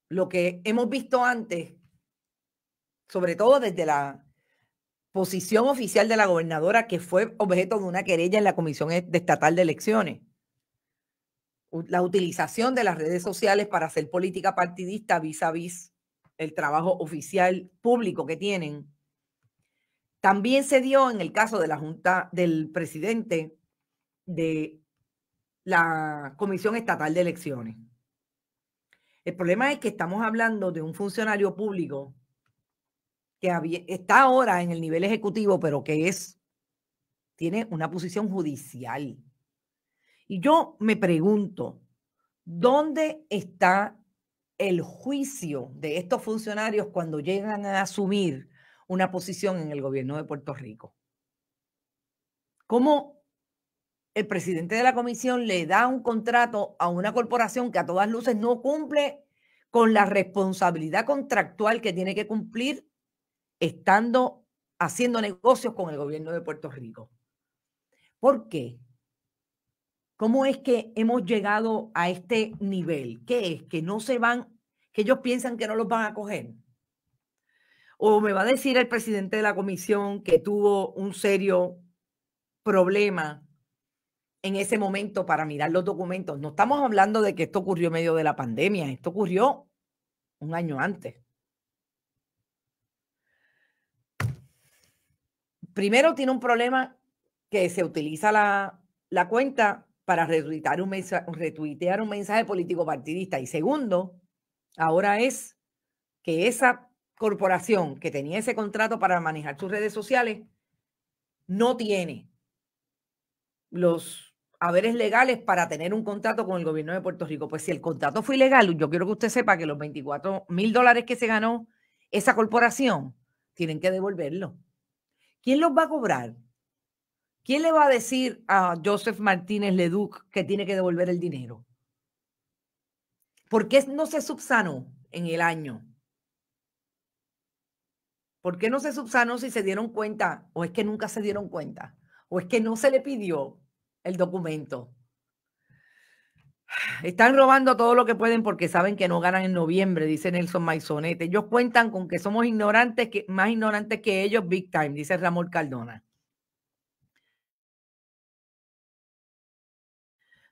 lo que hemos visto antes, sobre todo desde la posición oficial de la gobernadora que fue objeto de una querella en la Comisión e-, Estatal de Elecciones. La utilización de las redes sociales para hacer política partidista vis a vis el trabajo oficial público que tienen. También se dio en el caso de la Junta del presidente de la Comisión Estatal de Elecciones. El problema es que estamos hablando de un funcionario público que está ahora en el nivel ejecutivo, pero que es, tiene una posición judicial. Y yo me pregunto, ¿dónde está el juicio de estos funcionarios cuando llegan a asumir una posición en el gobierno de Puerto Rico? ¿Cómo el presidente de la comisión le da un contrato a una corporación que a todas luces no cumple con la responsabilidad contractual que tiene que cumplir estando haciendo negocios con el gobierno de Puerto Rico. ¿Por qué? ¿Cómo es que hemos llegado a este nivel? ¿Qué es? Que no se van, que ellos piensan que no los van a coger. O me va a decir el presidente de la comisión que tuvo un serio problema en ese momento para mirar los documentos. No estamos hablando de que esto ocurrió en medio de la pandemia, esto ocurrió un año antes. Primero tiene un problema que se utiliza la, cuenta para retuitear un mensaje político partidista. Y segundo, ahora es que esa corporación que tenía ese contrato para manejar sus redes sociales no tiene los haberes legales para tener un contrato con el gobierno de Puerto Rico. Pues si el contrato fue ilegal, yo quiero que usted sepa que los 24 mil dólares que se ganó esa corporación tienen que devolverlo. ¿Quién los va a cobrar? ¿Quién le va a decir a Joseph Martínez Leduc que tiene que devolver el dinero? ¿Por qué no se subsanó en el año? ¿Por qué no se subsanó si se dieron cuenta? ¿O es que nunca se dieron cuenta? ¿O es que no se le pidió? el documento. Están robando todo lo que pueden porque saben que no ganan en noviembre, dice Nelson Maizonete. Ellos cuentan con que somos ignorantes, que, más ignorantes que ellos, big time, dice Ramón Cardona.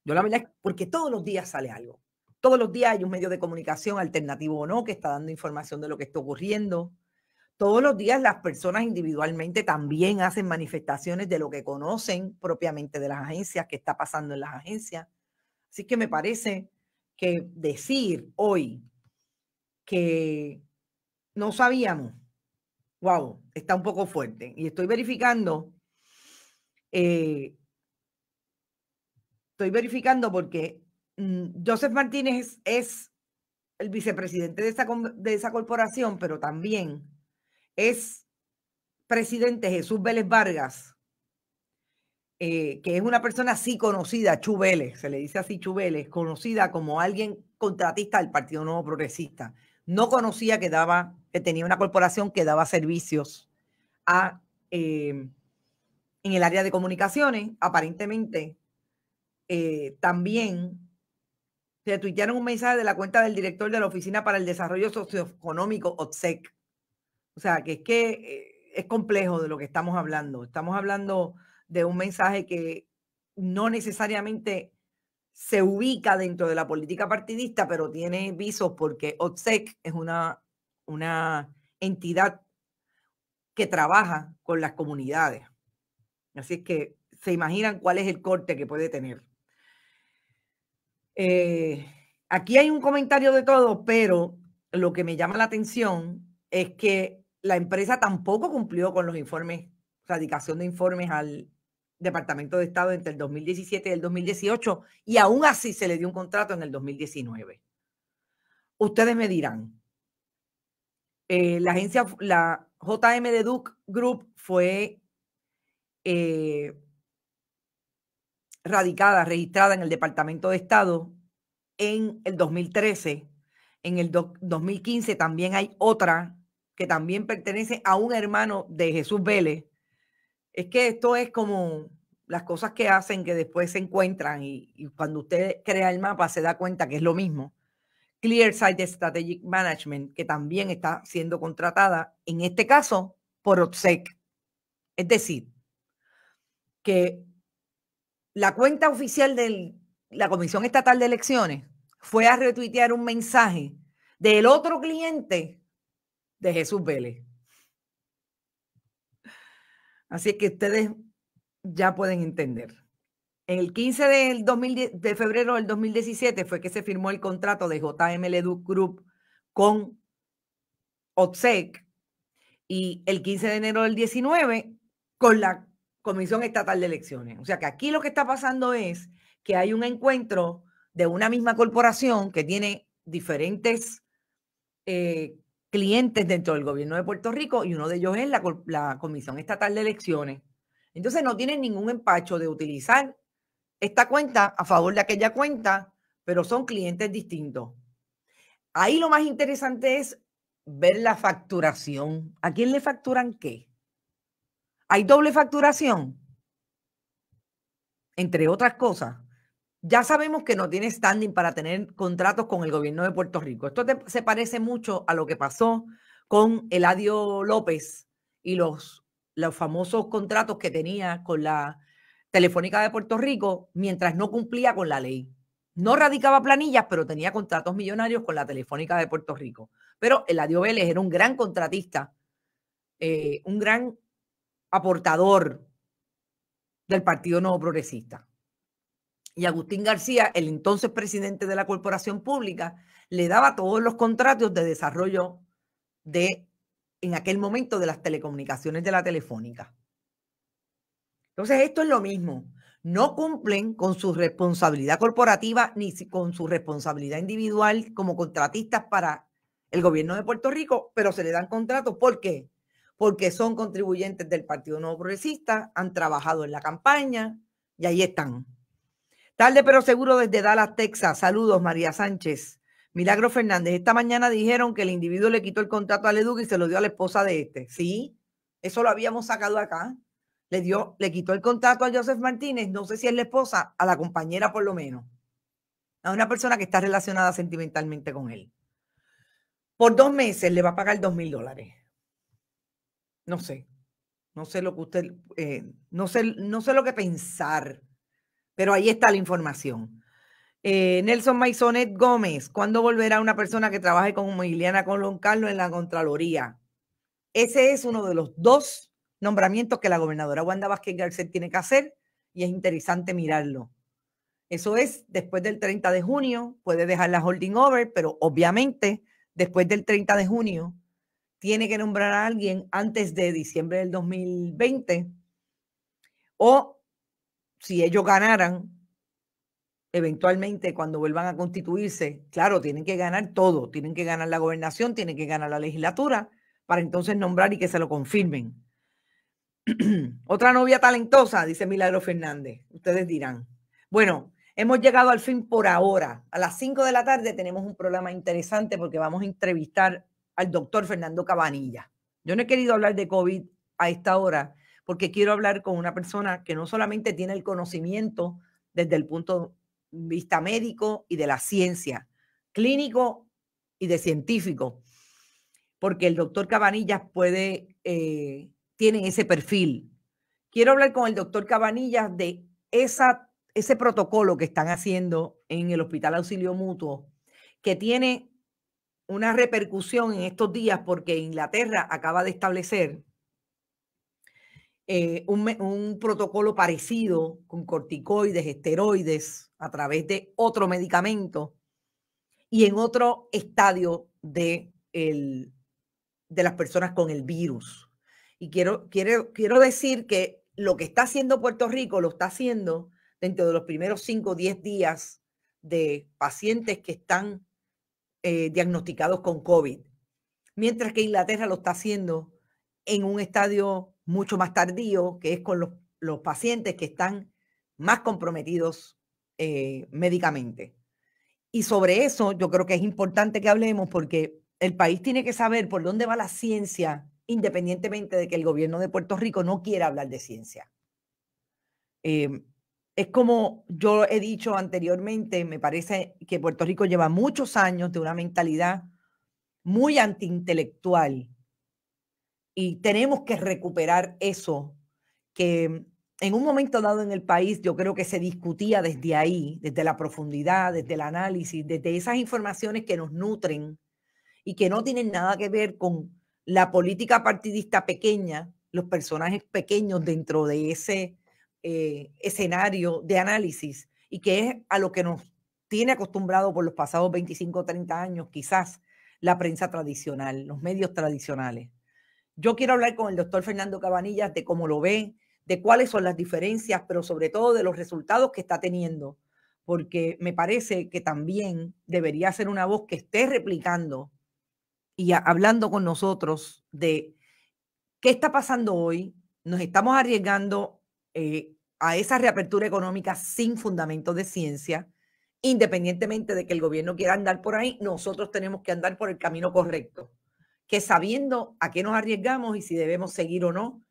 Yo la verdad es porque todos los días sale algo. Todos los días hay un medio de comunicación alternativo o no que está dando información de lo que está ocurriendo. Todos los días las personas individualmente también hacen manifestaciones de lo que conocen propiamente de las agencias, que está pasando en las agencias. Así que me parece que decir hoy que no sabíamos, wow, está un poco fuerte. Y estoy verificando, eh, estoy verificando porque mm, Joseph Martínez es, el vicepresidente de de esa corporación, pero también es presidente Jesús Vélez Vargas, eh, que es una persona así conocida, Chubeles, se le dice así Chubeles, conocida como alguien contratista del Partido Nuevo Progresista. No conocía que daba, que tenía una corporación que daba servicios em, en el área de comunicaciones. Aparentemente, eh, también se tuitearon un mensaje de la cuenta del director de la Oficina para el Desarrollo Socioeconómico, OTSEC, o sea, que es que eh, es complejo de lo que estamos hablando. Estamos hablando de un mensaje que no necesariamente se ubica dentro de la política partidista, pero tiene visos porque OTSEC es una, una entidad que trabaja con las comunidades. Así es que se imaginan cuál es el corte que puede tener. Eh, aquí hay un comentario de todo, pero lo que me llama la atención es que la empresa tampoco cumplió con los informes, radicación de informes al Departamento de Estado entre el 2017 y el 2018 y aún así se le dio un contrato en el 2019. Ustedes me dirán, eh, la agencia, la JM de Duke Group fue eh, radicada, registrada en el Departamento de Estado en el 2013. En el 2015 también hay otra que también pertenece a un hermano de Jesús Vélez. Es que esto es como las cosas que hacen que después se encuentran y, cuando usted crea el mapa se da cuenta que es lo mismo. ClearSight Strategic Management, que también está siendo contratada, en este caso, por OPSEC. Es decir, que la cuenta oficial de la Comisión Estatal de Elecciones fue a retuitear un mensaje del otro cliente de Jesús Vélez. Así que ustedes ya pueden entender. En El 15 de febrero del 2017 fue que se firmó el contrato de JML Duke Group con Otsec y el 15 de enero del 19 con la Comisión Estatal de Elecciones. O sea que aquí lo que está pasando es que hay un encuentro de una misma corporación que tiene diferentes eh, clientes dentro del gobierno de Puerto Rico y uno de ellos es la, Comisión Estatal de Elecciones. Entonces no tienen ningún empacho de utilizar esta cuenta a favor de aquella cuenta, pero son clientes distintos. Ahí lo más interesante es ver la facturación. ¿A quién le facturan qué? ¿Hay doble facturación? Entre otras cosas. Ya sabemos que no tiene standing para tener contratos con el gobierno de Puerto Rico. Esto se parece mucho a lo que pasó con Eladio López y los, los famosos contratos que tenía con la Telefónica de Puerto Rico mientras no cumplía con la ley. No radicaba planillas, pero tenía contratos millonarios con la Telefónica de Puerto Rico. Pero Eladio Vélez era un gran contratista, eh, un gran aportador del Partido Nuevo Progresista. Y Agustín García, el entonces presidente de la Corporación Pública, le daba todos los contratos de desarrollo de, en aquel momento, de las telecomunicaciones de la telefónica. Entonces, esto es lo mismo. No cumplen con su responsabilidad corporativa ni con su responsabilidad individual como contratistas para el gobierno de Puerto Rico, pero se le dan contratos. ¿Por qué? Porque son contribuyentes del Partido Nuevo Progresista, han trabajado en la campaña y ahí están. Tarde pero seguro desde Dallas, Texas. Saludos, María Sánchez. Milagro Fernández, esta mañana dijeron que el individuo le quitó el contrato a eduque y se lo dio a la esposa de este. Sí, eso lo habíamos sacado acá. Le dio, le quitó el contrato a Joseph Martínez, no sé si es la esposa, a la compañera por lo menos. A una persona que está relacionada sentimentalmente con él. Por dos meses le va a pagar dos mil dólares. No sé. No sé lo que usted, eh, no sé, no sé lo que pensar pero ahí está la información. Eh, Nelson Maisonet Gómez, ¿cuándo volverá una persona que trabaje con Liliana Colón Carlos en la Contraloría? Ese es uno de los dos nombramientos que la gobernadora Wanda Vázquez Garcet tiene que hacer y es interesante mirarlo. Eso es después del 30 de junio, puede dejar la holding over, pero obviamente después del 30 de junio tiene que nombrar a alguien antes de diciembre del 2020 o si ellos ganaran, eventualmente cuando vuelvan a constituirse, claro, tienen que ganar todo, tienen que ganar la gobernación, tienen que ganar la legislatura, para entonces nombrar y que se lo confirmen. Otra novia talentosa, dice Milagro Fernández, ustedes dirán. Bueno, hemos llegado al fin por ahora. A las 5 de la tarde tenemos un programa interesante porque vamos a entrevistar al doctor Fernando Cabanilla. Yo no he querido hablar de COVID a esta hora porque quiero hablar con una persona que no solamente tiene el conocimiento desde el punto de vista médico y de la ciencia, clínico y de científico, porque el doctor Cabanillas puede, eh, tiene ese perfil. Quiero hablar con el doctor Cabanillas de esa, ese protocolo que están haciendo en el Hospital Auxilio Mutuo, que tiene una repercusión en estos días porque Inglaterra acaba de establecer eh, un, protocolo parecido con corticoides, esteroides, a través de otro medicamento y en otro estadio de, de las personas con el virus. Y quiero, quiero, quiero decir que lo que está haciendo Puerto Rico lo está haciendo dentro de los primeros 5 o 10 días de pacientes que están eh, diagnosticados con COVID, mientras que Inglaterra lo está haciendo en un estadio mucho más tardío, que es con los, pacientes que están más comprometidos eh, médicamente. Y sobre eso yo creo que es importante que hablemos porque el país tiene que saber por dónde va la ciencia, independientemente de que el gobierno de Puerto Rico no quiera hablar de ciencia. Em, es como yo he dicho anteriormente, me parece que Puerto Rico lleva muchos años de una mentalidad muy antiintelectual y tenemos que recuperar eso que mm, en un momento dado en el país yo creo que se discutía desde ahí, desde la profundidad, desde el análisis, desde esas informaciones que nos nutren y que no tienen nada que ver con la política partidista pequeña, los personajes pequeños dentro de ese eh, escenario de análisis y que es a lo que nos tiene acostumbrado por los pasados 25 o 30 años quizás la prensa tradicional, los medios tradicionales. Yo quiero hablar con el doctor Fernando Cabanillas de cómo lo ve, de cuáles son las diferencias, pero sobre todo de los resultados que está teniendo, porque me parece que también debería ser una voz que esté replicando y hablando con nosotros de qué está pasando hoy. Nos estamos arriesgando eh, a esa reapertura económica sin fundamentos de ciencia, independientemente de que el gobierno quiera andar por ahí, nosotros tenemos que andar por el camino correcto que sabiendo a qué nos arriesgamos y si debemos seguir o no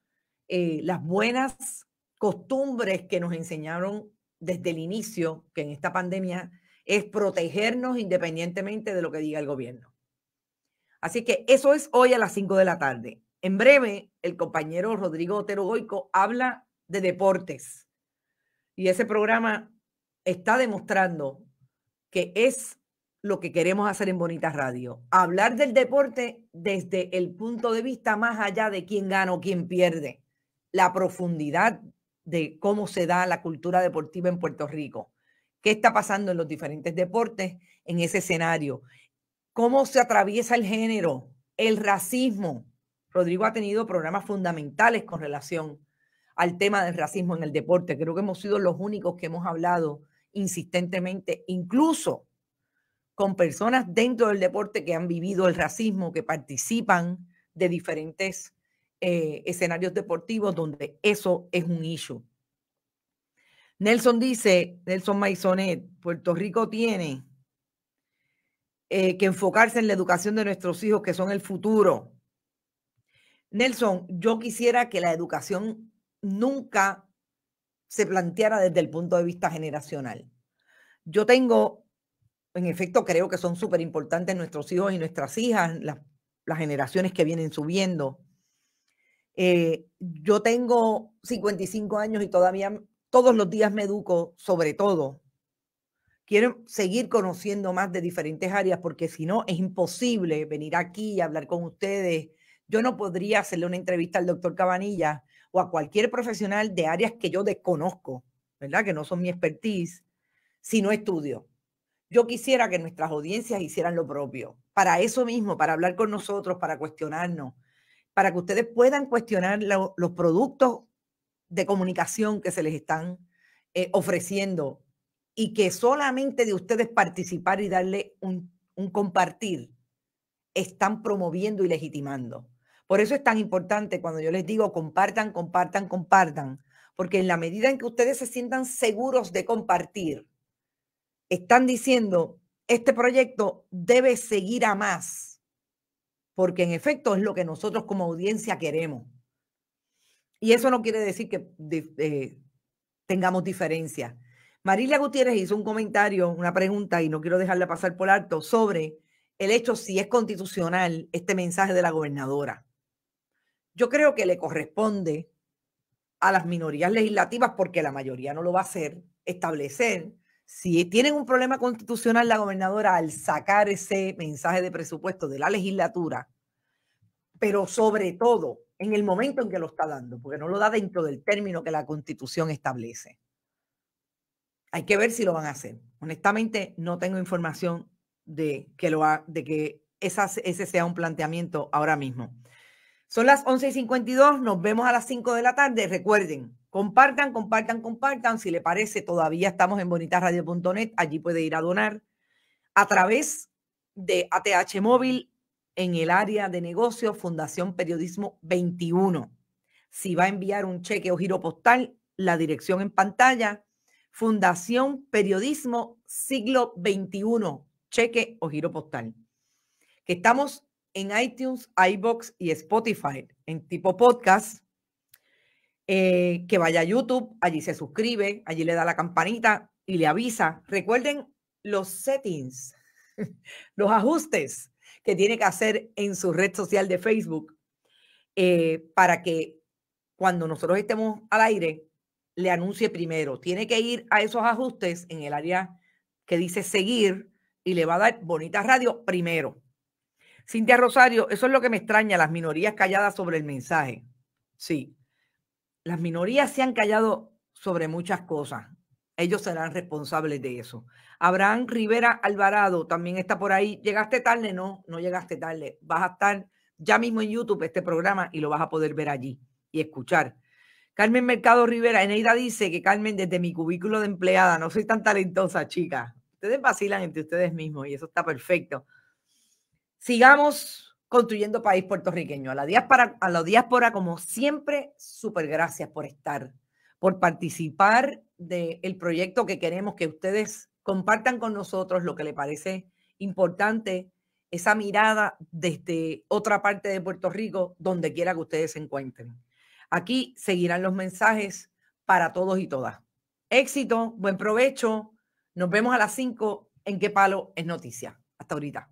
eh, las buenas costumbres que nos enseñaron desde el inicio, que en esta pandemia es protegernos independientemente de lo que diga el gobierno. Así que eso es hoy a las 5 de la tarde. En breve, el compañero Rodrigo Otero Goico habla de deportes. Y ese programa está demostrando que es lo que queremos hacer en Bonita Radio. Hablar del deporte desde el punto de vista más allá de quién gana o quién pierde. La profundidad de cómo se da la cultura deportiva en Puerto Rico. ¿Qué está pasando en los diferentes deportes en ese escenario? ¿Cómo se atraviesa el género? El racismo. Rodrigo ha tenido programas fundamentales con relación al tema del racismo en el deporte. Creo que hemos sido los únicos que hemos hablado insistentemente, incluso con personas dentro del deporte que han vivido el racismo, que participan de diferentes eh, escenarios deportivos donde eso es un issue. Nelson dice, Nelson Maisonet, Puerto Rico tiene eh, que enfocarse en la educación de nuestros hijos, que son el futuro. Nelson, yo quisiera que la educación nunca se planteara desde el punto de vista generacional. Yo tengo en efecto creo que son súper importantes nuestros hijos y nuestras hijas, las, generaciones que vienen subiendo. Eh, yo tengo 55 años y todavía todos los días me educo sobre todo. Quiero seguir conociendo más de diferentes áreas porque si no es imposible venir aquí y hablar con ustedes. Yo no podría hacerle una entrevista al doctor Cabanilla o a cualquier profesional de áreas que yo desconozco, ¿verdad? Que no son mi expertise, si no estudio. Yo quisiera que nuestras audiencias hicieran lo propio, para eso mismo, para hablar con nosotros, para cuestionarnos, para que ustedes puedan cuestionar los productos de comunicación que se les están eh, ofreciendo y que solamente de ustedes participar y darle un, un compartir están promoviendo y legitimando. Por eso es tan importante cuando yo les digo compartan, compartan, compartan, porque en la medida en que ustedes se sientan seguros de compartir, están diciendo, este proyecto debe seguir a más, porque en efecto es lo que nosotros como audiencia queremos. Y eso no quiere decir que eh, tengamos diferencia. Marilia Gutiérrez hizo un comentario, una pregunta, y no quiero dejarla pasar por alto, sobre el hecho si es constitucional este mensaje de la gobernadora. Yo creo que le corresponde a las minorías legislativas, porque la mayoría no lo va a hacer, establecer si tienen un problema constitucional, la gobernadora al sacar ese mensaje de presupuesto de la legislatura, pero sobre todo en el momento en que lo está dando, porque no lo da dentro del término que la constitución establece. Hay que ver si lo van a hacer. Honestamente, no tengo información de que, lo de que ese sea un planteamiento ahora mismo. Son las 11 y 52, nos vemos a las 5 de la tarde. Recuerden, Compartan, compartan, compartan. Si le parece, todavía estamos en bonitasradio.net. Allí puede ir a donar a través de ATH Móvil en el área de negocio Fundación Periodismo 21. Si va a enviar un cheque o giro postal, la dirección en pantalla, Fundación Periodismo Siglo 21, cheque o giro postal. Que estamos en iTunes, iBox y Spotify en tipo podcast eh, que vaya a YouTube, allí se suscribe, allí le da la campanita y le avisa. Recuerden los settings, los ajustes que tiene que hacer en su red social de Facebook eh, para que cuando nosotros estemos al aire le anuncie primero. Tiene que ir a esos ajustes en el área que dice seguir y le va a dar Bonita Radio primero. Cintia Rosario, eso es lo que me extraña, las minorías calladas sobre el mensaje. Sí, las minorías se han callado sobre muchas cosas. Ellos serán responsables de eso. Abraham Rivera Alvarado también está por ahí. ¿Llegaste tarde? No, no llegaste tarde. Vas a estar ya mismo en YouTube este programa y lo vas a poder ver allí y escuchar. Carmen Mercado Rivera, Eneida dice que Carmen, desde mi cubículo de empleada, no soy tan talentosa, chica. Ustedes vacilan entre ustedes mismos y eso está perfecto. Sigamos Construyendo País Puertorriqueño. A la diáspora, a como siempre, súper gracias por estar, por participar del proyecto que queremos que ustedes compartan con nosotros lo que le parece importante, esa mirada desde otra parte de Puerto Rico, donde quiera que ustedes se encuentren. Aquí seguirán los mensajes para todos y todas. Éxito, buen provecho. Nos vemos a las 5 en qué palo es noticia. Hasta ahorita.